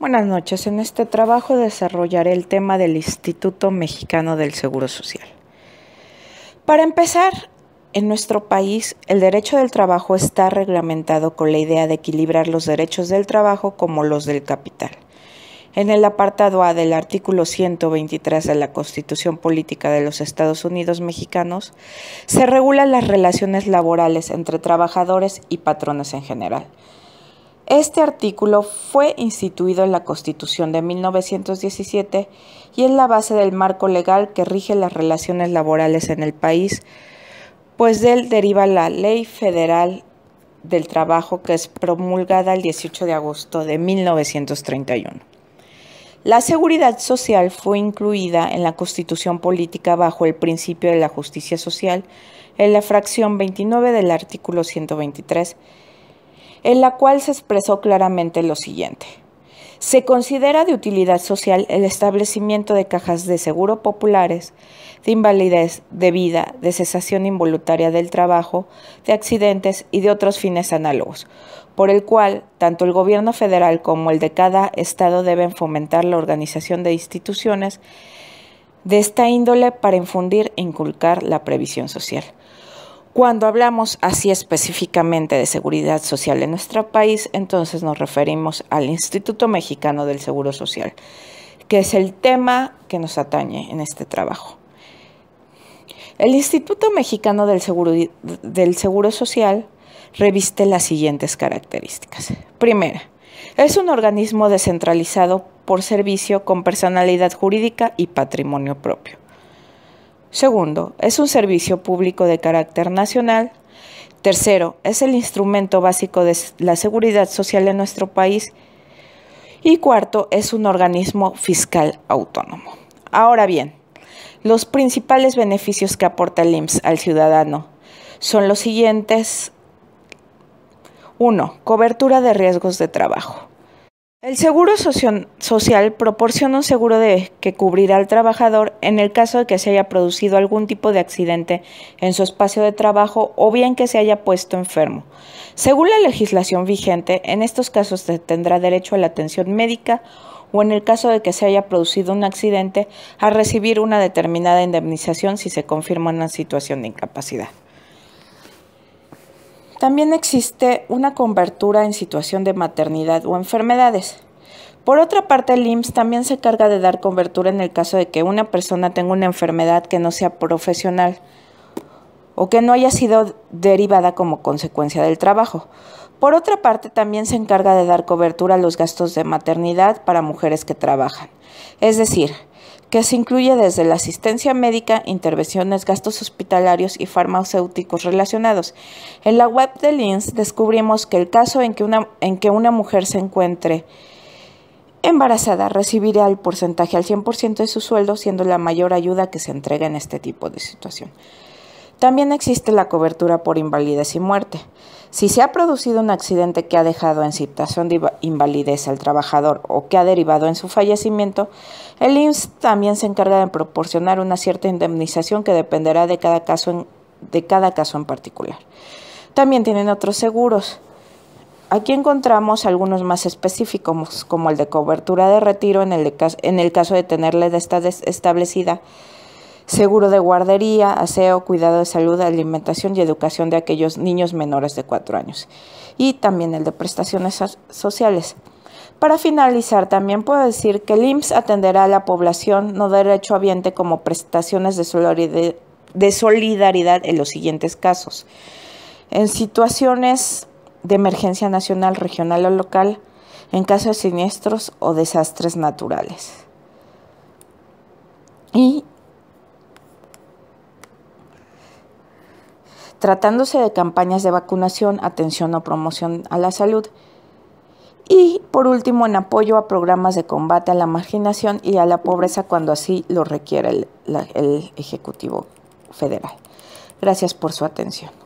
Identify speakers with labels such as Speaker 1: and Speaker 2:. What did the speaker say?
Speaker 1: Buenas noches. En este trabajo desarrollaré el tema del Instituto Mexicano del Seguro Social. Para empezar, en nuestro país el derecho del trabajo está reglamentado con la idea de equilibrar los derechos del trabajo como los del capital. En el apartado A del artículo 123 de la Constitución Política de los Estados Unidos Mexicanos, se regulan las relaciones laborales entre trabajadores y patrones en general este artículo fue instituido en la Constitución de 1917 y es la base del marco legal que rige las relaciones laborales en el país, pues de él deriva la Ley Federal del Trabajo que es promulgada el 18 de agosto de 1931. La seguridad social fue incluida en la Constitución Política bajo el principio de la justicia social en la fracción 29 del artículo 123 en la cual se expresó claramente lo siguiente. Se considera de utilidad social el establecimiento de cajas de seguro populares, de invalidez, de vida, de cesación involuntaria del trabajo, de accidentes y de otros fines análogos, por el cual tanto el gobierno federal como el de cada estado deben fomentar la organización de instituciones de esta índole para infundir e inculcar la previsión social. Cuando hablamos así específicamente de seguridad social en nuestro país, entonces nos referimos al Instituto Mexicano del Seguro Social, que es el tema que nos atañe en este trabajo. El Instituto Mexicano del Seguro, Social reviste las siguientes características. Primera, es un organismo descentralizado por servicio con personalidad jurídica y patrimonio propio. Segundo, es un servicio público de carácter nacional. Tercero, es el instrumento básico de la seguridad social en nuestro país. Y cuarto, es un organismo fiscal autónomo. Ahora bien, los principales beneficios que aporta el IMSS al ciudadano son los siguientes. Uno, Cobertura de riesgos de trabajo. El Seguro Social proporciona un seguro de, que cubrirá al trabajador en el caso de que se haya producido algún tipo de accidente en su espacio de trabajo o bien que se haya puesto enfermo. Según la legislación vigente, en estos casos se tendrá derecho a la atención médica o en el caso de que se haya producido un accidente, a recibir una determinada indemnización si se confirma una situación de incapacidad. También existe una cobertura en situación de maternidad o enfermedades. Por otra parte, el IMSS también se encarga de dar cobertura en el caso de que una persona tenga una enfermedad que no sea profesional o que no haya sido derivada como consecuencia del trabajo. Por otra parte, también se encarga de dar cobertura a los gastos de maternidad para mujeres que trabajan. Es decir, que se incluye desde la asistencia médica, intervenciones, gastos hospitalarios y farmacéuticos relacionados. En la web de Lins descubrimos que el caso en que una, en que una mujer se encuentre embarazada recibirá el porcentaje al 100% de su sueldo, siendo la mayor ayuda que se entrega en este tipo de situación. También existe la cobertura por invalidez y muerte. Si se ha producido un accidente que ha dejado en situación de invalidez al trabajador o que ha derivado en su fallecimiento, el IMSS también se encarga de proporcionar una cierta indemnización que dependerá de cada caso en, cada caso en particular. También tienen otros seguros. Aquí encontramos algunos más específicos, como el de cobertura de retiro en el, en el caso de tener la establecida seguro de guardería, aseo, cuidado de salud, alimentación y educación de aquellos niños menores de 4 años. Y también el de prestaciones sociales. Para finalizar, también puedo decir que el IMSS atenderá a la población no derechohabiente como prestaciones de solidaridad en los siguientes casos. En situaciones de emergencia nacional, regional o local, en casos siniestros o desastres naturales. Y tratándose de campañas de vacunación, atención o promoción a la salud. Y por último, en apoyo a programas de combate a la marginación y a la pobreza cuando así lo requiera el, el Ejecutivo Federal. Gracias por su atención.